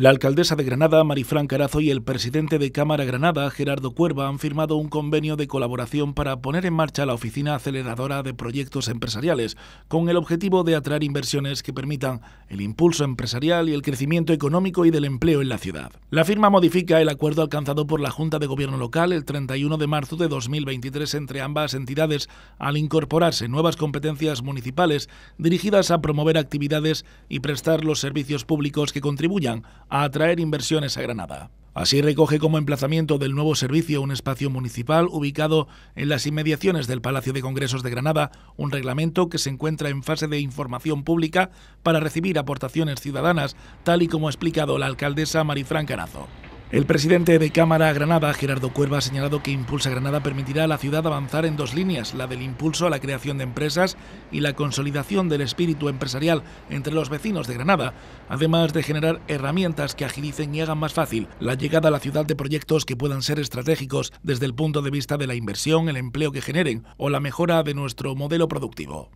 La alcaldesa de Granada, Marifran Carazo, y el presidente de Cámara Granada, Gerardo Cuerva, han firmado un convenio de colaboración para poner en marcha la Oficina Aceleradora de Proyectos Empresariales, con el objetivo de atraer inversiones que permitan el impulso empresarial y el crecimiento económico y del empleo en la ciudad. La firma modifica el acuerdo alcanzado por la Junta de Gobierno Local el 31 de marzo de 2023 entre ambas entidades al incorporarse nuevas competencias municipales dirigidas a promover actividades y prestar los servicios públicos que contribuyan a atraer inversiones a Granada. Así recoge como emplazamiento del nuevo servicio un espacio municipal ubicado en las inmediaciones del Palacio de Congresos de Granada, un reglamento que se encuentra en fase de información pública para recibir aportaciones ciudadanas, tal y como ha explicado la alcaldesa Marifran Carazo. El presidente de Cámara Granada, Gerardo Cuerva, ha señalado que Impulsa Granada permitirá a la ciudad avanzar en dos líneas, la del impulso a la creación de empresas y la consolidación del espíritu empresarial entre los vecinos de Granada, además de generar herramientas que agilicen y hagan más fácil la llegada a la ciudad de proyectos que puedan ser estratégicos desde el punto de vista de la inversión, el empleo que generen o la mejora de nuestro modelo productivo.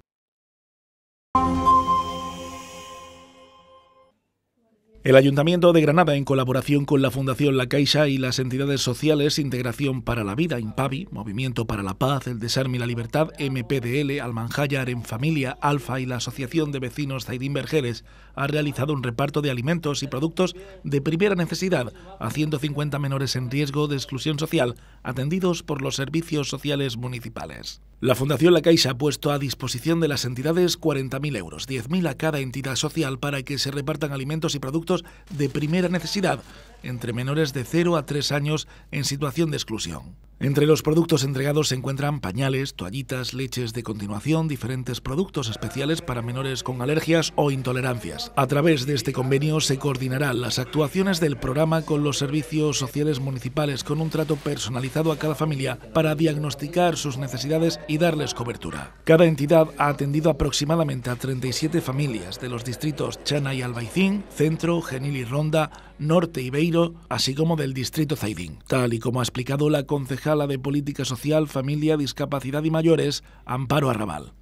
El Ayuntamiento de Granada, en colaboración con la Fundación La Caixa y las entidades sociales Integración para la Vida, IMPAVI, Movimiento para la Paz, el Desarme y la Libertad, MPDL, Almanjayar en Familia, Alfa y la Asociación de Vecinos Zaidín Vergeles, ha realizado un reparto de alimentos y productos de primera necesidad a 150 menores en riesgo de exclusión social atendidos por los servicios sociales municipales. La Fundación La Caixa ha puesto a disposición de las entidades 40.000 euros, 10.000 a cada entidad social para que se repartan alimentos y productos de primera necesidad entre menores de 0 a 3 años en situación de exclusión. Entre los productos entregados se encuentran pañales, toallitas, leches de continuación, diferentes productos especiales para menores con alergias o intolerancias. A través de este convenio se coordinarán las actuaciones del programa con los servicios sociales municipales con un trato personalizado a cada familia para diagnosticar sus necesidades y darles cobertura. Cada entidad ha atendido aproximadamente a 37 familias de los distritos Chana y Albaicín, Centro, Genil y Ronda, Norte Ibeiro, así como del distrito Zaidín. Tal y como ha explicado la concejala de Política Social, Familia, Discapacidad y Mayores, Amparo Arrabal.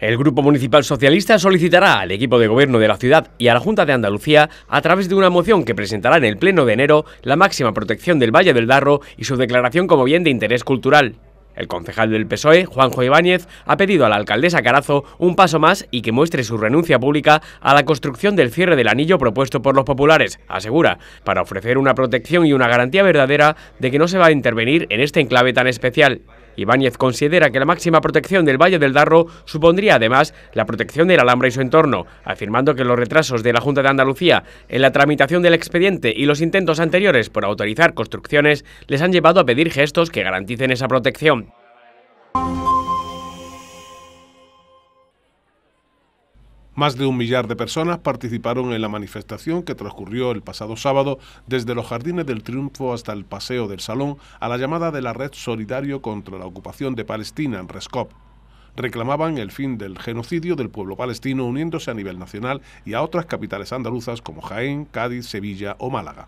El Grupo Municipal Socialista solicitará al equipo de gobierno de la ciudad y a la Junta de Andalucía, a través de una moción que presentará en el Pleno de enero, la máxima protección del Valle del Darro y su declaración como bien de interés cultural. El concejal del PSOE, Juanjo Ibáñez, ha pedido a la alcaldesa Carazo un paso más y que muestre su renuncia pública a la construcción del cierre del anillo propuesto por los populares, asegura, para ofrecer una protección y una garantía verdadera de que no se va a intervenir en este enclave tan especial. Ibáñez considera que la máxima protección del Valle del Darro supondría además la protección del Alhambra y su entorno, afirmando que los retrasos de la Junta de Andalucía en la tramitación del expediente y los intentos anteriores por autorizar construcciones les han llevado a pedir gestos que garanticen esa protección. Más de un millar de personas participaron en la manifestación que transcurrió el pasado sábado desde los Jardines del Triunfo hasta el Paseo del Salón a la llamada de la Red Solidario contra la Ocupación de Palestina en Rescop. Reclamaban el fin del genocidio del pueblo palestino uniéndose a nivel nacional y a otras capitales andaluzas como Jaén, Cádiz, Sevilla o Málaga.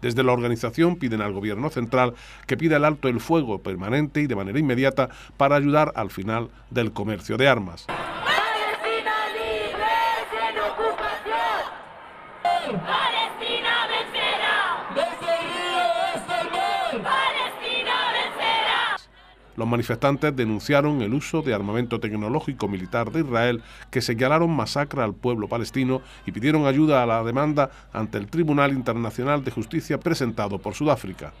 Desde la organización piden al gobierno central que pida el alto el fuego permanente y de manera inmediata para ayudar al final del comercio de armas. Palestina Desde río el Palestina Los manifestantes denunciaron el uso de armamento tecnológico militar de Israel que señalaron masacre al pueblo palestino y pidieron ayuda a la demanda ante el Tribunal Internacional de Justicia presentado por Sudáfrica.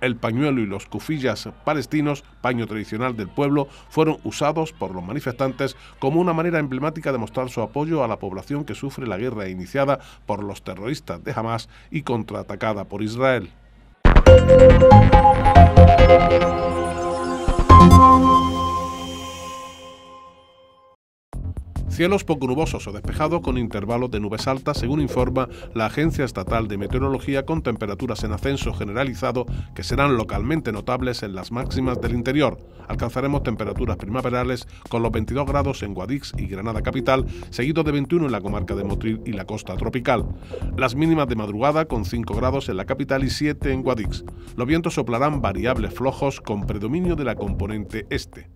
El pañuelo y los cufillas palestinos, paño tradicional del pueblo, fueron usados por los manifestantes como una manera emblemática de mostrar su apoyo a la población que sufre la guerra iniciada por los terroristas de Hamas y contraatacada por Israel. Cielos poco nubosos o despejados con intervalos de nubes altas, según informa la Agencia Estatal de Meteorología, con temperaturas en ascenso generalizado que serán localmente notables en las máximas del interior. Alcanzaremos temperaturas primaverales con los 22 grados en Guadix y Granada capital, seguido de 21 en la comarca de Motril y la costa tropical. Las mínimas de madrugada con 5 grados en la capital y 7 en Guadix. Los vientos soplarán variables flojos con predominio de la componente este.